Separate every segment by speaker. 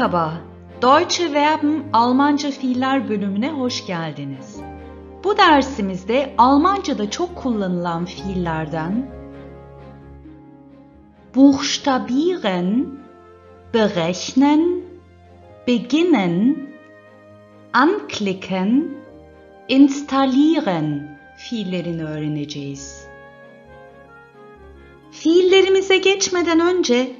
Speaker 1: Merhaba, Deutsche Verben Almanca fiiller bölümüne hoş geldiniz. Bu dersimizde Almanca'da çok kullanılan fiillerden buchstabieren, berechnen, beginnen, anklicken, installieren fiillerini öğreneceğiz. Fiillerimize geçmeden önce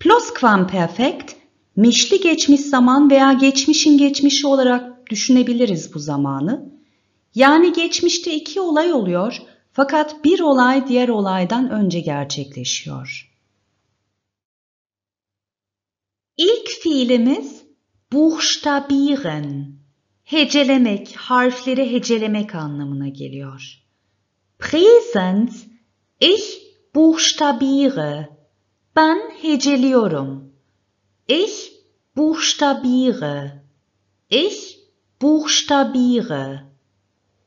Speaker 1: Plusquamperfect, mişli geçmiş zaman veya geçmişin geçmişi olarak düşünebiliriz bu zamanı. Yani geçmişte iki olay oluyor fakat bir olay diğer olaydan önce gerçekleşiyor. İlk fiilimiz buchstabieren. Hecelemek, harfleri hecelemek anlamına geliyor. Präsens, ich buchstabiere. Ben heceliyorum. Ich buchstabiere. Ich buchstabiere.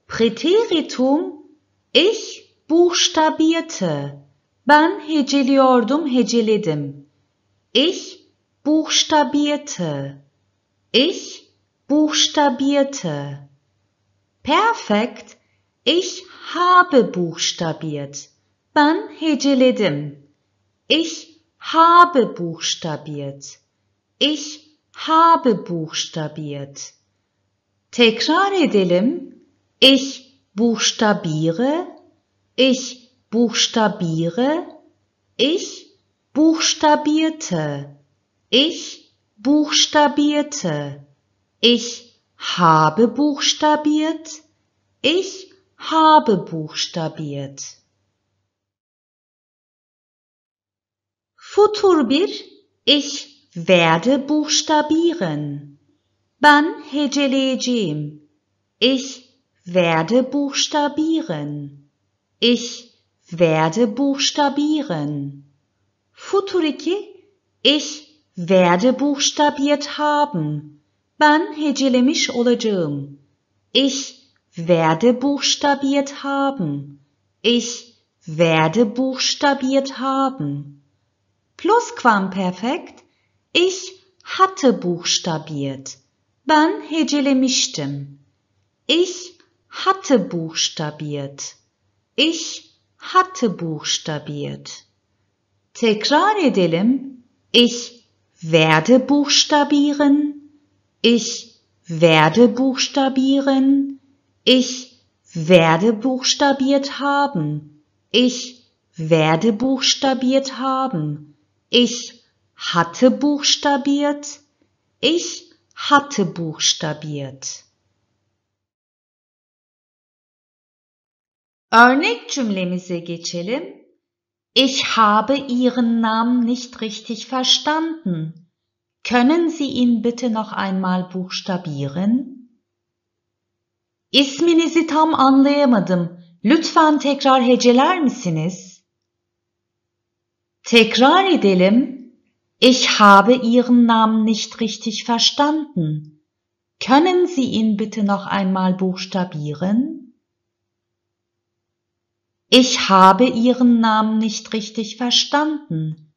Speaker 1: Präteritum ich buchstabierte. Ben heceliyordum, heceledim. Ich buchstabierte. Ich buchstabierte. Perfekt. Ich habe buchstabiert. Ben heceledim. Ich habe buchstabiert. Ich habe buchstabiert. Tekrar edelim. Ich buchstabiere. Ich buchstabiere. Ich buchstabierte. Ich buchstabierte. Ich habe buchstabiert. Ich habe buchstabiert. Futur bir, ich werde buchstabieren. Ben heceleyeceğim. Ich werde buchstabieren. Ich werde buchstabieren. Futur iki, ich werde buchstabiert haben. Ben hecelemiş olacağım. Ich werde buchstabiert haben. Ich werde buchstabiert haben. Plusquamperfekt. Ich hatte buchstabiert. Ben hecelemiştim. Ich hatte buchstabiert. Ich hatte buchstabiert. Tekrar edelim. Ich werde buchstabieren. Ich werde buchstabieren. Ich werde buchstabiert haben. Ich werde buchstabiert haben. Ich hatte buchstabiert. Ich hatte buchstabiert. Örnek cümlemize geçelim. Ich habe Ihren Namen nicht richtig verstanden. Können Sie ihn bitte noch einmal buchstabieren? İsminizi tam anlayamadım. Lütfen tekrar heceler misiniz? Tekrar edelim. Ich habe Ihren Namen nicht richtig verstanden. Können Sie ihn bitte noch einmal buchstabieren? Ich habe Ihren Namen nicht richtig verstanden.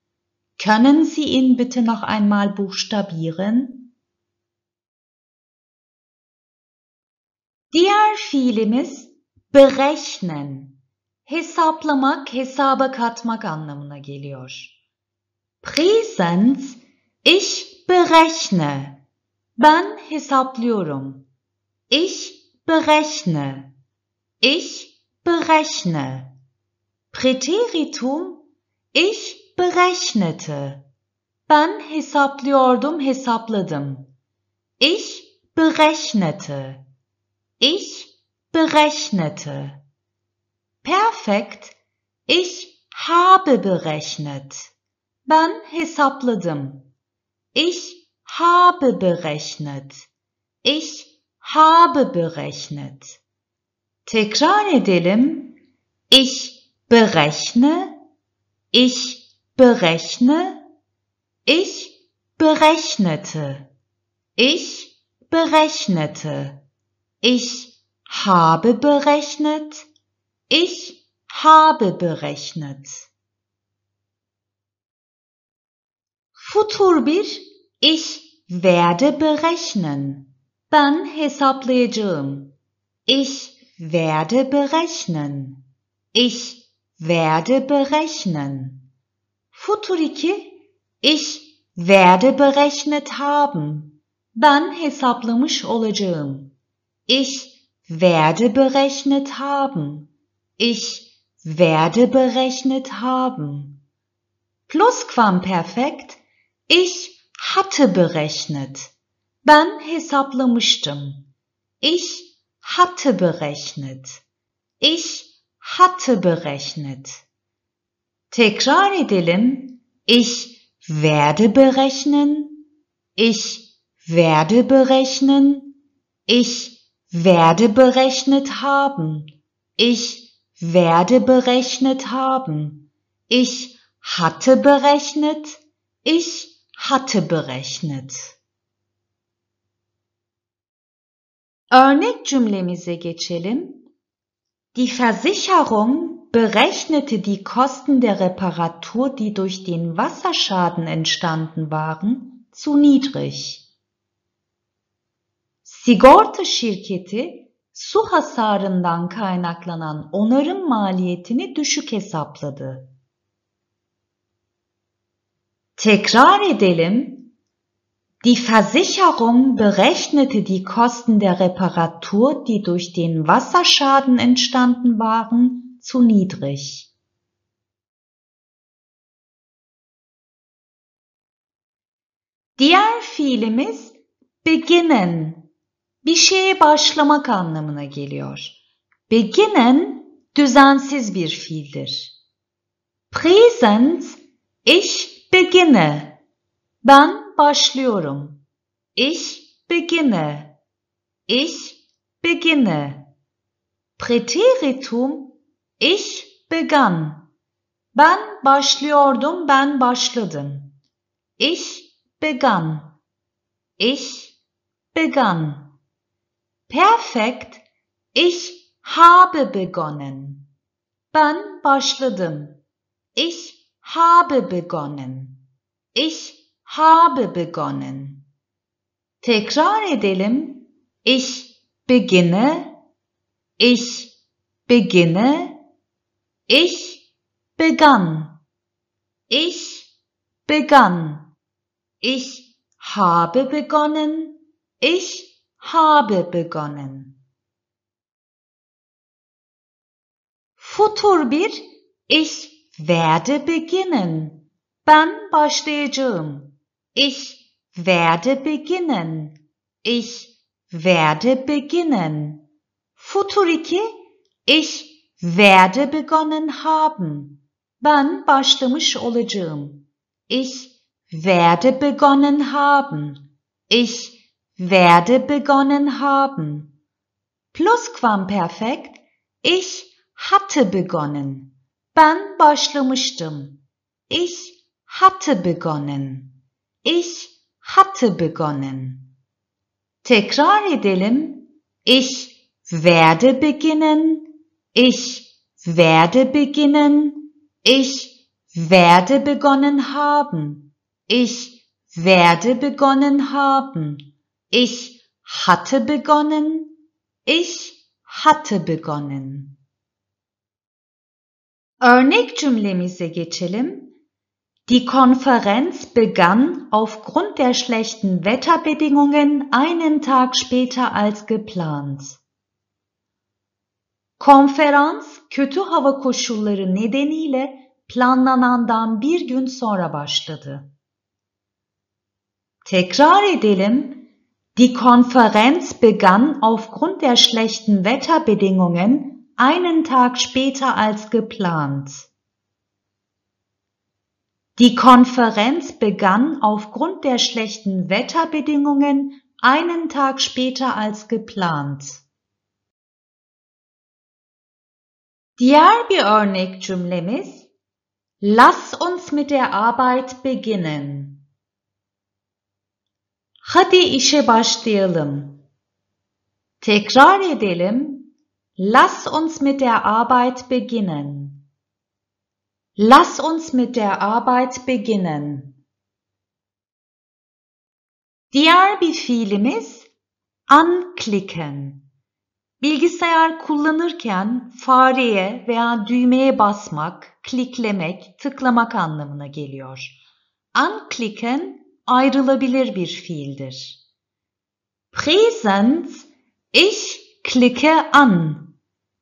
Speaker 1: Können Sie ihn bitte noch einmal buchstabieren? Diğer fiilimiz berechnen. hesaplamak, hesaba katmak anlamına geliyor. Präsens ich berechne. Ben hesaplıyorum. Ich berechne. Ich berechne. Präteritum ich berechnete. Ben hesaplıyordum, hesapladım. Ich berechnete. Ich berechnete. Perfekt. Ich habe berechnet. Ben hesapladım. Ich habe berechnet. Ich habe berechnet. Tekrar edelim. Ich berechne. Ich berechne. Ich berechnete. Ich berechnete. Ich habe berechnet. Ich habe berechnet. Futur bir ich werde berechnen. Ben hesaplayacağım. Ich werde berechnen. Ich werde berechnen. Futur 2 Ich werde berechnet haben. Ben hesaplamış olacağım. Ich werde berechnet haben. Ich werde berechnet haben. Plusquamperfekt. Ich hatte berechnet. Ben hesaplamıştım. Ich hatte berechnet. Ich hatte berechnet. Tekrar edelim. Ich werde berechnen. Ich werde berechnen. Ich werde berechnet haben. Ich werde berechnet haben. Ich hatte berechnet. Ich hatte berechnet. Örnek cümlemize geçelim. Die Versicherung berechnete die Kosten der Reparatur, die durch den Wasserschaden entstanden waren, zu niedrig. Sigorta şirketi su hasarından kaynaklanan onarım maliyetini düşük hesapladı. Tekrar edelim. Die Versicherung berechnete die Kosten der Reparatur, die durch den Wasserschaden entstanden waren, zu niedrig. Diğer fiilimiz beginnen bir şeye başlamak anlamına geliyor beginnen düzensiz bir fiildir. Present ich beginne. Ben başlıyorum. Ich beginne. Ich beginne. Präteritum ich begann. Ben başlıyordum, ben başladım. Ich begann. Ich begann. Perfekt. Ich habe begonnen. Ben başladım. Ich habe begonnen. Ich habe begonnen. Tekrar edelim. Ich beginne. Ich beginne. Ich begann. Ich begann. Ich habe begonnen. Ich habe begonnen. Futur bir, ich werde beginnen. Ben başlayacağım. Ich werde beginnen. Ich werde beginnen. Futur 2 Ich werde begonnen haben. Ben başlamış olacağım. Ich werde begonnen haben. Ich werde begonnen haben. Plusquamperfekt, ich hatte begonnen. Ben başlamıştım. Ich hatte begonnen. Ich hatte begonnen. Tekrar edelim. Ich werde beginnen. Ich werde beginnen. Ich werde begonnen haben. Ich werde begonnen haben. Ich hatte begonnen. Ich hatte begonnen. Örnek cümlemize geçelim. Die Konferenz begann aufgrund der schlechten Wetterbedingungen einen Tag später als geplant. Konferans kötü hava koşulları nedeniyle planlanandan bir gün sonra başladı. Tekrar edelim. Die Konferenz begann aufgrund der schlechten Wetterbedingungen einen Tag später als geplant. Die Konferenz begann aufgrund der schlechten Wetterbedingungen einen Tag später als geplant. Diğer örnek cümlemiz Lass uns mit der Arbeit beginnen. Hadi işe başlayalım. Tekrar edelim. Lass uns mit der Arbeit beginnen. Lass uns mit der Arbeit beginnen. Diğer bir fiilimiz anklicken. Bilgisayar kullanırken fareye veya düğmeye basmak, kliklemek, tıklamak anlamına geliyor. Anklicken ayrılabilir bir fiildir. Present: ich klicke an.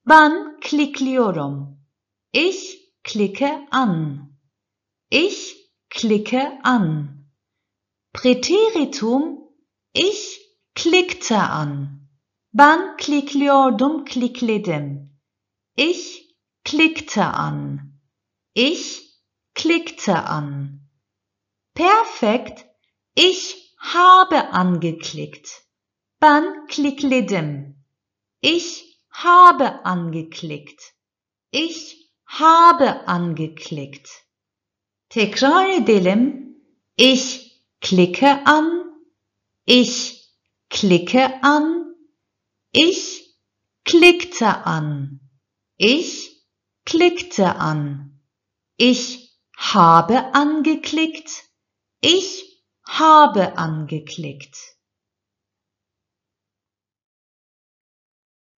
Speaker 1: Ben klikliyorum. Ich klicke an. Ich klicke an. Präteritum ich klickte an. Ben klikliyordum, klikledim. Ich klickte an. Ich klickte an. Perfekt Ich habe angeklickt. Ben klikledim. Ich habe angeklickt. Ich habe angeklickt. Tekrar edelim. Ich klicke an. Ich klicke an. Ich klickte an. Ich klickte an. Ich habe angeklickt. Ich habe angeklickt.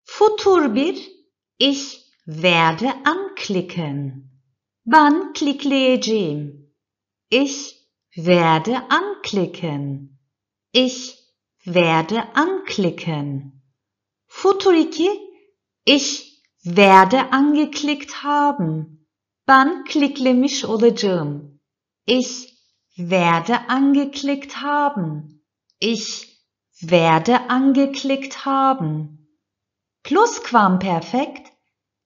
Speaker 1: Futur 1 ich werde anklicken. Ben klikleyeceğim. Ich werde anklicken. Ich werde anklicken. Futur 2 ich werde angeklickt haben. Ben kliklemiş olacağım. Ich werde angeklickt haben. Ich werde angeklickt haben. Plusquamperfekt.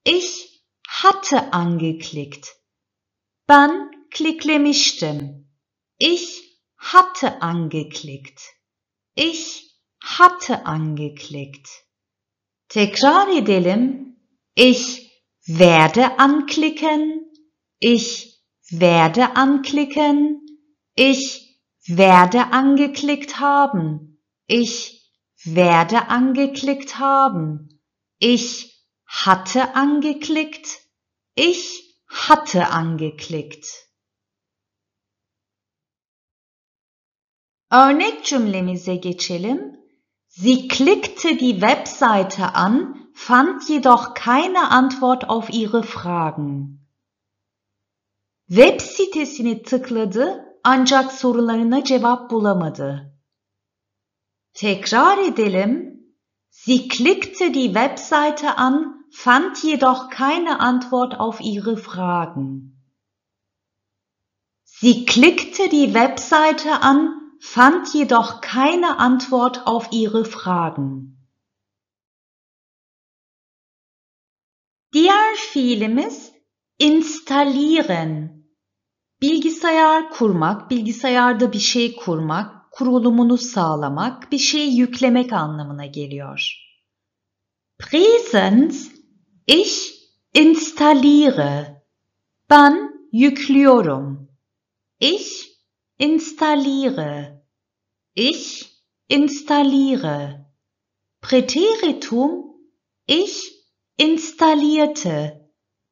Speaker 1: Ich hatte angeklickt. Ban kliklemiştim. Ich hatte angeklickt. Ich hatte angeklickt. Tekrar edelim. Ich werde anklicken. Ich werde anklicken. Ich werde angeklickt haben. Ich werde angeklickt haben. Ich hatte angeklickt. Ich hatte angeklickt. Örnek cümlemize geçelim. Sie klickte die Webseite an, fand jedoch keine Antwort auf ihre Fragen. Web sitesini tıkladı ancak sorularına cevap bulamadı. Tekrar edelim. Sie klickte die Webseite an, fand jedoch keine Antwort auf ihre Fragen. Sie klickte die Webseite an, fand jedoch keine Antwort auf ihre Fragen. Diğer fiilimiz installieren. Bilgisayar kurmak, bilgisayarda bir şey kurmak, kurulumunu sağlamak, bir şey yüklemek anlamına geliyor. Präsens, ich installiere. Ben yüklüyorum. Ich installiere. Ich installiere. Präteritum, ich installierte.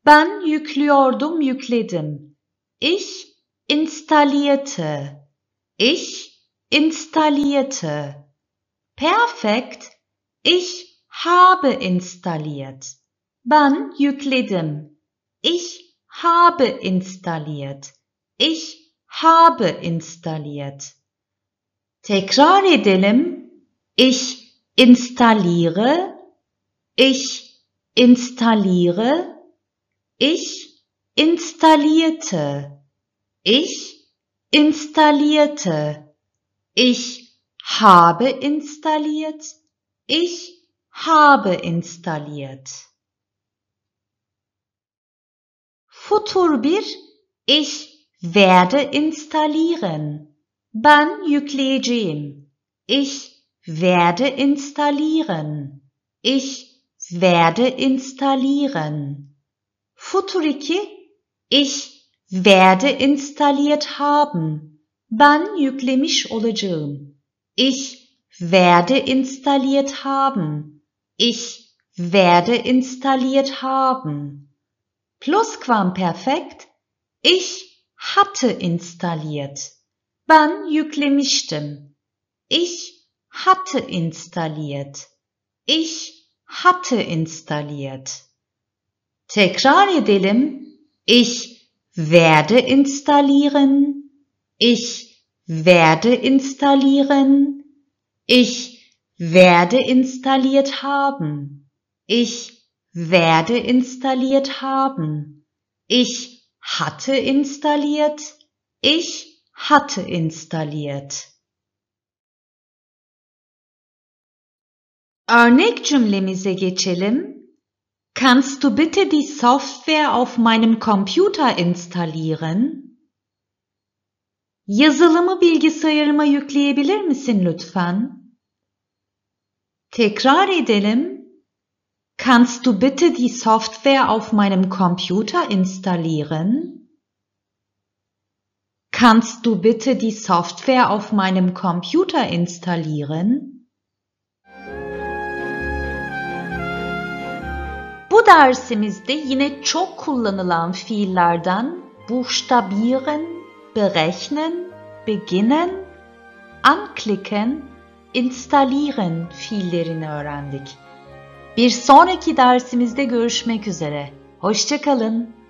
Speaker 1: Ben yüklüyordum, yükledim. Ich installierte. Ich installierte. Perfekt. Ich habe installiert. Ben yükledim. Ich habe installiert. Ich habe installiert. Tekrar edelim. Ich installiere. Ich installiere. Ich installierte. Ich installierte. Ich habe installiert. Ich habe installiert. Futur bir ich werde installieren. Ben yükleyeceğim. Ich werde installieren. Ich werde installieren. Futur 2 ich werde installiert haben. Ben yüklemiş olacağım. Ich werde installiert haben. Ich werde installiert haben. Plusquamperfekt. Ich hatte installiert. Ben yüklemiştim. Ich hatte installiert. Ich hatte installiert. Tekrar edelim. Ich werde installieren, ich werde installieren, ich werde installiert haben, ich werde installiert haben, ich hatte installiert, ich hatte installiert. Örnek cümlemize geçelim. Kannst du bitte die Software auf meinem Computer installieren? Yazılımı bilgisayarıma yükleyebilir misin lütfen? Tekrar edelim. Kannst du bitte die Software auf meinem Computer installieren? Kannst du bitte die Software auf meinem Computer installieren? dersimizde yine çok kullanılan fiillerden buchstabieren, berechnen, beginnen, anklicken, installieren fiillerini öğrendik. Bir sonraki dersimizde görüşmek üzere. Hoşçakalın.